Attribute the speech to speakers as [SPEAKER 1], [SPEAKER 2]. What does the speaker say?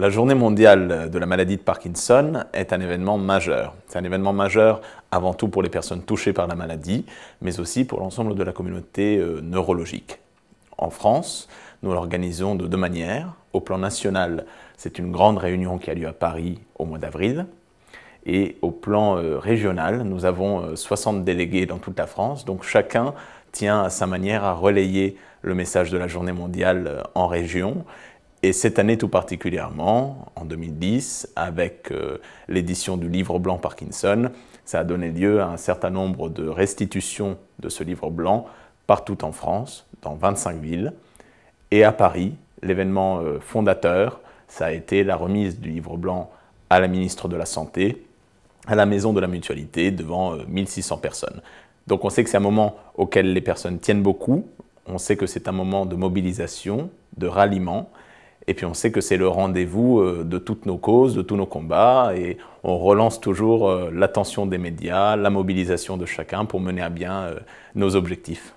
[SPEAKER 1] La journée mondiale de la maladie de Parkinson est un événement majeur. C'est un événement majeur avant tout pour les personnes touchées par la maladie, mais aussi pour l'ensemble de la communauté euh, neurologique. En France, nous l'organisons de deux manières. Au plan national, c'est une grande réunion qui a lieu à Paris au mois d'avril. Et au plan euh, régional, nous avons 60 euh, délégués dans toute la France, donc chacun tient à sa manière à relayer le message de la journée mondiale en région et cette année tout particulièrement, en 2010, avec euh, l'édition du livre blanc Parkinson, ça a donné lieu à un certain nombre de restitutions de ce livre blanc partout en France, dans 25 villes. Et à Paris, l'événement euh, fondateur, ça a été la remise du livre blanc à la ministre de la Santé, à la maison de la mutualité, devant 1600 euh, personnes. Donc on sait que c'est un moment auquel les personnes tiennent beaucoup, on sait que c'est un moment de mobilisation, de ralliement, et puis on sait que c'est le rendez-vous euh, de toutes nos causes, de tous nos combats, et on relance toujours euh, l'attention des médias, la mobilisation de chacun pour mener à bien euh, nos objectifs.